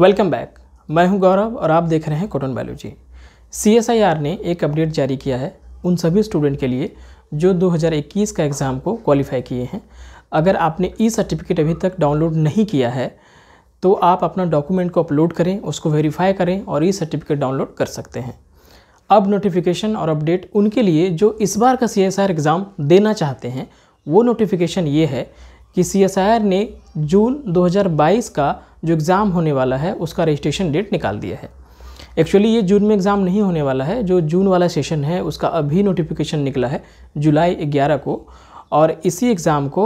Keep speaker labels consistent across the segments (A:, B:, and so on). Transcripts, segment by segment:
A: welcome back मैं हूं गौरव और आप देख रहे हैं कॉटन बायोलॉजी सीएसआईआर ने एक अपडेट जारी किया है उन सभी स्टूडेंट के लिए जो 2021 का एग्ज़ाम को क्वालिफाई किए हैं अगर आपने ई सर्टिफिकेट अभी तक डाउनलोड नहीं किया है तो आप अपना डॉक्यूमेंट को अपलोड करें उसको वेरीफाई करें और ई सर्टिफिकेट डाउनलोड कर सकते हैं अब नोटिफिकेशन और अपडेट उनके लिए जो इस बार का सी एग्ज़ाम देना चाहते हैं वो नोटिफिकेशन ये है कि सी एस आई आर ने जून 2022 का जो एग्ज़ाम होने वाला है उसका रजिस्ट्रेशन डेट निकाल दिया है एक्चुअली ये जून में एग्ज़ाम नहीं होने वाला है जो जून वाला सेशन है उसका अभी नोटिफिकेशन निकला है जुलाई 11 को और इसी एग्ज़ाम को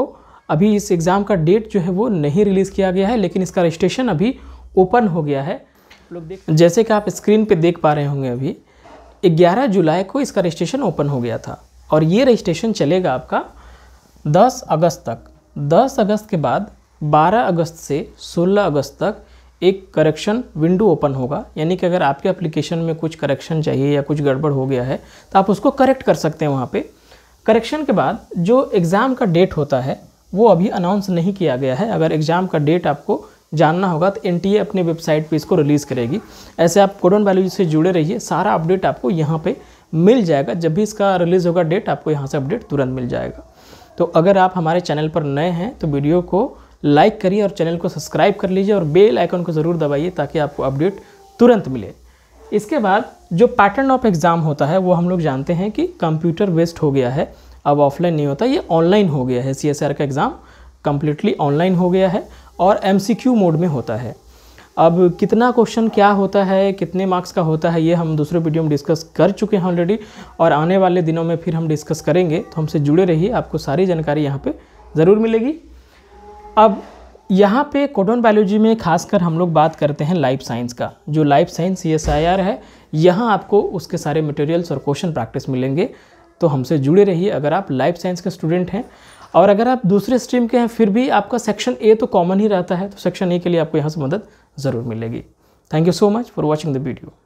A: अभी इस एग्ज़ाम का डेट जो है वो नहीं रिलीज़ किया गया है लेकिन इसका रजिस्ट्रेशन अभी ओपन हो गया है जैसे कि आप स्क्रीन पे देख पा रहे होंगे अभी 11 जुलाई को इसका रजिस्ट्रेशन ओपन हो गया था और ये रजिस्ट्रेशन चलेगा आपका 10 अगस्त तक 10 अगस्त के बाद 12 अगस्त से 16 अगस्त तक एक करेक्शन विंडो ओपन होगा यानी कि अगर आपके एप्लीकेशन में कुछ करेक्शन चाहिए या कुछ गड़बड़ हो गया है तो आप उसको करेक्ट कर सकते हैं वहाँ पे करेक्शन के बाद जो एग्ज़ाम का डेट होता है वो अभी अनाउंस नहीं किया गया है अगर एग्ज़ाम का डेट आपको जानना होगा तो एन अपने वेबसाइट पे इसको रिलीज़ करेगी ऐसे आप कोडन वैल्यू से जुड़े रहिए सारा अपडेट आपको यहाँ पे मिल जाएगा जब भी इसका रिलीज़ होगा डेट आपको यहाँ से अपडेट तुरंत मिल जाएगा तो अगर आप हमारे चैनल पर नए हैं तो वीडियो को लाइक करिए और चैनल को सब्सक्राइब कर लीजिए और बेल आइकन को ज़रूर दबाइए ताकि आपको अपडेट तुरंत मिले इसके बाद जो पैटर्न ऑफ एग्ज़ाम होता है वो हम लोग जानते हैं कि कंप्यूटर वेस्ट हो गया है अब ऑफलाइन नहीं होता ये ऑनलाइन हो गया है सी का एग्ज़ाम कम्प्लीटली ऑनलाइन हो गया है और एम मोड में होता है अब कितना क्वेश्चन क्या होता है कितने मार्क्स का होता है ये हम दूसरे वीडियो में डिस्कस कर चुके हैं ऑलरेडी और आने वाले दिनों में फिर हम डिस्कस करेंगे तो हमसे जुड़े रहिए आपको सारी जानकारी यहाँ पे ज़रूर मिलेगी अब यहाँ पे कोडोन बायोलॉजी में खासकर हम लोग बात करते हैं लाइफ साइंस का जो लाइफ साइंस सी है यहाँ आपको उसके सारे मटेरियल्स और क्वेश्चन प्रैक्टिस मिलेंगे तो हमसे जुड़े रहिए अगर आप लाइफ साइंस के स्टूडेंट हैं और अगर आप दूसरे स्ट्रीम के हैं फिर भी आपका सेक्शन ए तो कॉमन ही रहता है तो सेक्शन ए के लिए आपको यहाँ से मदद ज़रूर मिलेगी thank you so much for watching the video